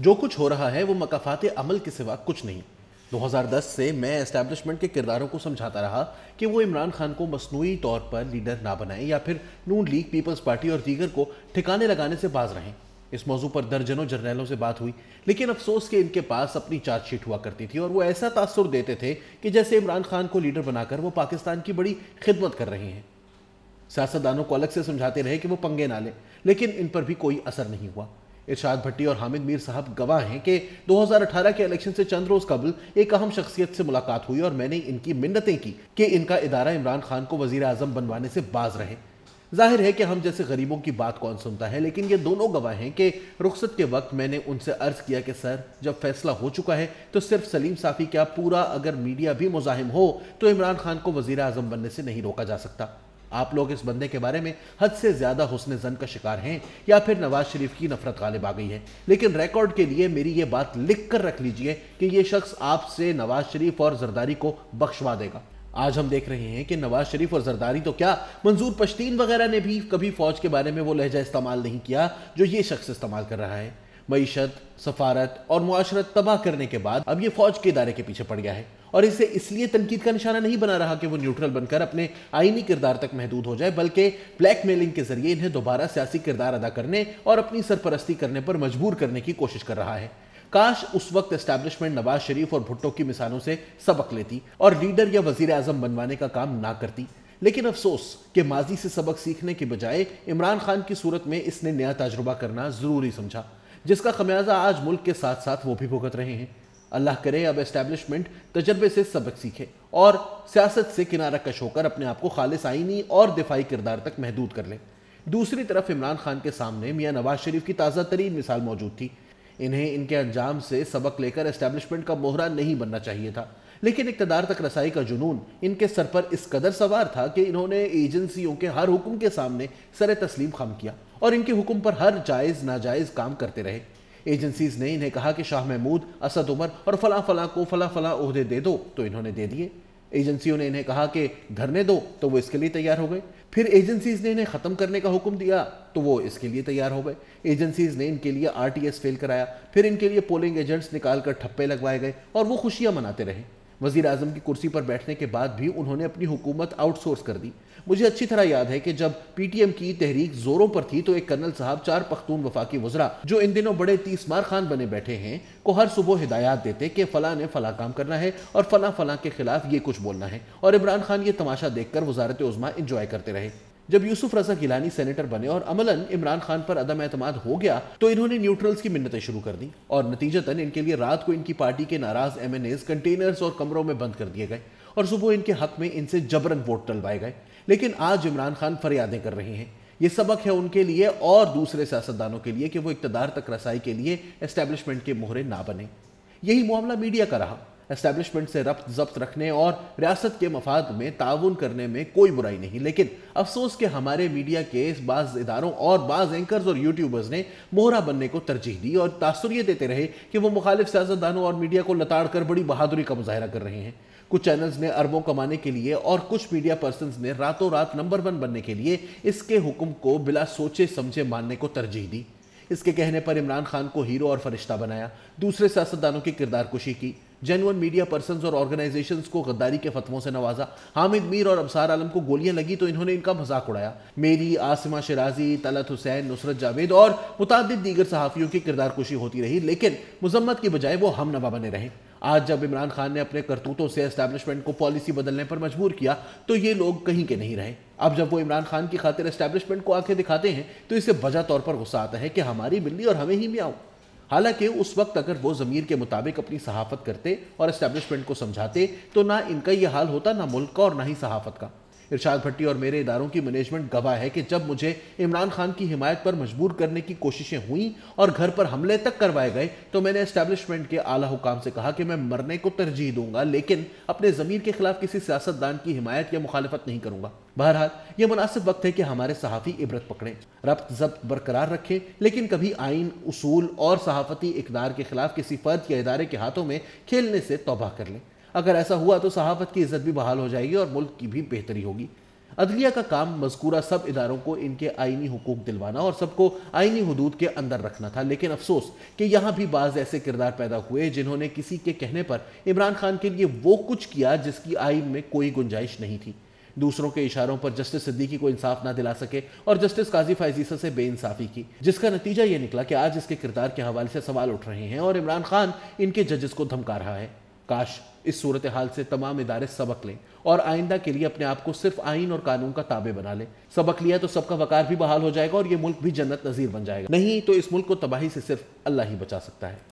जो कुछ हो रहा है वो मकाफात अमल के सिवा कुछ नहीं 2010 से मैं एस्टेब्लिशमेंट के किरदारों को समझाता रहा कि वो इमरान खान को मसनू तौर पर लीडर ना बनाएं या फिर नून लीग पीपल्स पार्टी और दीगर को ठिकाने लगाने से बाज रहें इस मौजू पर दर्जनों जर्नैलों से बात हुई लेकिन अफसोस के इनके पास अपनी चार्जशीट हुआ करती थी और वो ऐसा तासर देते थे कि जैसे इमरान खान को लीडर बनाकर वो पाकिस्तान की बड़ी खिदमत कर रहे हैं सियासतदानों को अलग से समझाते रहे कि वो पंगे ना लें लेकिन इन पर भी कोई असर नहीं हुआ इरशाद भट्टी और हामिद मीर साहब गवाह हैं कि 2018 के इलेक्शन से चंद रोज कबल एक अहम शख्सियत से मुलाकात हुई और मैंने इनकी मिन्नतें की कि इनका इदारा इमरान खान को वजीर आजम बनवाने से बाज रहे जाहिर है कि हम जैसे गरीबों की बात कौन सुनता है लेकिन ये दोनों गवाह हैं कि रुख्सत के वक्त मैंने उनसे अर्ज किया कि सर जब फैसला हो चुका है तो सिर्फ सलीम साफ़ी क्या पूरा अगर मीडिया भी मुजाहिम हो तो इमरान खान को वजीर आजम बनने से नहीं रोका जा सकता आप लोग इस बंदे के बारे में हद से ज़्यादा हुसन जन का शिकार हैं या फिर नवाज शरीफ की नफरत गालिब आ गई है लेकिन रिकॉर्ड के लिए मेरी ये बात लिख कर रख लीजिए कि यह शख्स आपसे नवाज शरीफ और जरदारी को बख्शवा देगा आज हम देख रहे हैं कि नवाज शरीफ और जरदारी तो क्या मंजूर पश्तीन वगैरह ने भी कभी फौज के बारे में वो लहजा इस्तेमाल नहीं किया जो ये शख्स इस्तेमाल कर रहा है मीशत सफारत और मुआशरत तबाह करने के बाद अब ये फौज के इदारे के पीछे पड़ गया है और इसे इसलिए तनकीद का निशाना नहीं बना रहा कि वो न्यूट्रल बनकर अपने आईनी किरदार तक महदूद हो जाए बल्कि ब्लैकमेलिंग के जरिए इन्हें दोबारा सियासी किरदार अदा करने और अपनी सरपरस्ती करने पर मजबूर करने की कोशिश कर रहा है काश उस वक्त एस्टैब्लिशमेंट नवाज शरीफ और भुट्टो की मिसालों से सबक लेती और लीडर या वजीर आजम बनवाने का काम ना करती लेकिन अफसोस कि माजी से सबक सीखने के बजाय इमरान खान की सूरत में इसने नया तजुर्बा करना ज़रूरी समझा जिसका खमियाजा आज मुल्क के साथ साथ वो भी भुगत रहे हैं अल्लाह करे अब इस्टेब्लिशमेंट तजर्बे से सबक सीखे और सियासत से किनारा कश होकर अपने आप को खालिस आइनी और दिफाई किरदार तक महदूद कर लें दूसरी तरफ इमरान खान के सामने मियाँ नवाज शरीफ की ताज़ा तरीन मिसाल मौजूद थी इन्हें इनके अंजाम से सबक लेकर इस्टेब्लिशमेंट का मोहरा नहीं बनना चाहिए था लेकिन इकतदार तक रसाई का जुनून इनके सर पर इस कदर सवार था कि इन्होंने एजेंसियों के हर हुक्म के सामने सर तस्लीम खम किया और इनके हुक्म पर हर जायज़ नाजायज़ काम करते रहे एजेंसीज ने इन्हें कहा कि शाह महमूद असद उमर और फला फला को फला फला उहदे दे दो तो इन्होंने दे दिए एजेंसियों ने इन्हें कहा कि धरने दो तो वो इसके लिए तैयार हो गए फिर एजेंसीज ने इन्हें ख़त्म करने का हुक्म दिया तो वो इसके लिए तैयार हो गए एजेंसीज ने इनके लिए आरटीएस फेल कराया फिर इनके लिए पोलिंग एजेंट्स निकाल कर ठप्पे लगवाए गए और वो खुशियाँ मनाते रहे वजीर अजम की कुर्सी पर बैठने के बाद भी उन्होंने अपनी हुकूमत आउटसोर्स कर दी मुझे अच्छी तरह याद है कि जब पी टी एम की तहरीक जोरों पर थी तो एक कर्नल साहब चार पख्तून वफाकी वजरा जो इन दिनों बड़े तीस मार खान बने बैठे हैं को हर सुबह हिदायत देते कि फ़ला ने फ़ला काम करना है और फ़ला फ़ला के खिलाफ ये कुछ बोलना है और इमरान खान ये तमाशा देखकर वजारत उज़मा इंजॉय करते रहे जब यूसुफ रजा गिलानी सेनेटर बने और अमलन इमरान खान पर अदम एतम हो गया तो इन्होंने न्यूट्रल्स की मिन्नतें शुरू कर दी और नतीजतन इनके लिए रात को इनकी पार्टी के नाराज एम कंटेनर्स और कमरों में बंद कर दिए गए और सुबह इनके हक में इनसे जबरन वोट डलवाए गए लेकिन आज इमरान खान फरियादें कर रहे हैं ये सबक है उनके लिए और दूसरे सियासतदानों के लिए कि वो इकतदार तक रसाई के लिए एस्टेब्लिशमेंट के मोहरे ना बने यही मामला मीडिया का रहा एस्टेब्लिशमेंट से रब्त जब्त रखने और रियासत के मफाद में ताउन करने में कोई बुराई नहीं लेकिन अफसोस के हमारे मीडिया के बाज़ इदारों और बाज़ एंकर्स और यूट्यूबर्स ने मोहरा बनने को तरजीह दी और तासर ये देते रहे कि वो मुखालिफ सियासतदानों और मीडिया को लताड़ कर बड़ी बहादुरी का मुजाहरा कर रहे हैं कुछ चैनल्स ने अरबों कमाने के लिए और कुछ मीडिया पर्सन ने रातों रात नंबर वन बनने के लिए इसके हुक्म को बिला सोचे समझे मानने को तरजीह दी इसके कहने पर इमरान खान को हीरो और फरिश्ता बनाया दूसरे सियासतदानों की किरदार कुशी की जेनवन मीडिया पर्सन और ऑर्गेनाइजेशन को गद्दारी के फतवों से नवाजा हामिद मीर और अबसार आलम को गोलियां लगी तो इन्होंने इनका मजाक उड़ाया मेरी आसिमा शराजी तलत हुसैन नुसरत जावेद और मुतद दीगर सहाफ़ियों की किरदार कुशी होती रही लेकिन मुजम्मत की बजाय वो हम नवा बने रहे आज जब इमरान खान ने अपने करतूतों से इस्टेब्लिशमेंट को पॉलिसी बदलने पर मजबूर किया तो ये लोग कहीं के नहीं रहे अब जब वो इमरान खान की खातिर इस्टेब्लिशमेंट को आंखें दिखाते हैं तो इसे बजा तौर पर गुस्सा आता है कि हमारी बिल्ली और हमें ही मियाँ हालांकि उस वक्त अगर वो ज़मीर के मुताबिक अपनी सहाफत करते और इस्टेब्लिशमेंट को समझाते तो ना इनका ये हाल होता ना मुल्क का और ना ही सहाफत का इरशाद भट्टी और मेरे इदारों की मैनेजमेंट गवाह है कि जब मुझे इमरान खान की हिमायत पर मजबूर करने की कोशिशें हुई और घर पर हमले तक करवाए गए तो मैंने इस्टेब्लिशमेंट के आला हुकाम से कहा कि मैं मरने को तरजीह दूंगा लेकिन अपने ज़मीर के खिलाफ किसी सियासतदान की हिमायत या मुखालफत नहीं करूंगा बहरहाल ये मुनासिब वक्त है कि हमारे सहाफ़ी इबरत पकड़े रब्त जब्त बरकरार रखें लेकिन कभी आइन उसूल और सहाफ़ती इकदार के खिलाफ किसी फर्द या इदारे के हाथों में खेलने से तोबा कर लें अगर ऐसा हुआ तो सहाफत की इज्जत भी बहाल हो जाएगी और मुल्क की भी बेहतरी होगी अदलिया का काम मजकूरा सब इदारों को इनके आइनी हकूक दिलवाना और सबको आइनी हदूद के अंदर रखना था लेकिन अफसोस कि यहाँ भी बाज ऐसे किरदार पैदा हुए जिन्होंने किसी के कहने पर इमरान खान के लिए वो कुछ किया जिसकी आइन में कोई गुंजाइश नहीं थी दूसरों के इशारों पर जस्टिस सिद्दीकी को इंसाफ ना दिला सके और जस्टिस काजी फाइजीसा से बेइंसाफी की जिसका नतीजा ये निकला कि आज इसके किरदार के हवाले से सवाल उठ रहे हैं और इमरान खान इनके जजेस को धमका रहा है काश इस सूरत हाल से तमाम इदारे सबक लें और आइंदा के लिए अपने आप को सिर्फ आइन और कानून का ताबे बना लें सबक लिया तो सबका वकार भी बहाल हो जाएगा और ये मुल्क भी जन्नत नज़ीर बन जाएगा नहीं तो इस मुल्क को तबाही से सिर्फ अल्लाह ही बचा सकता है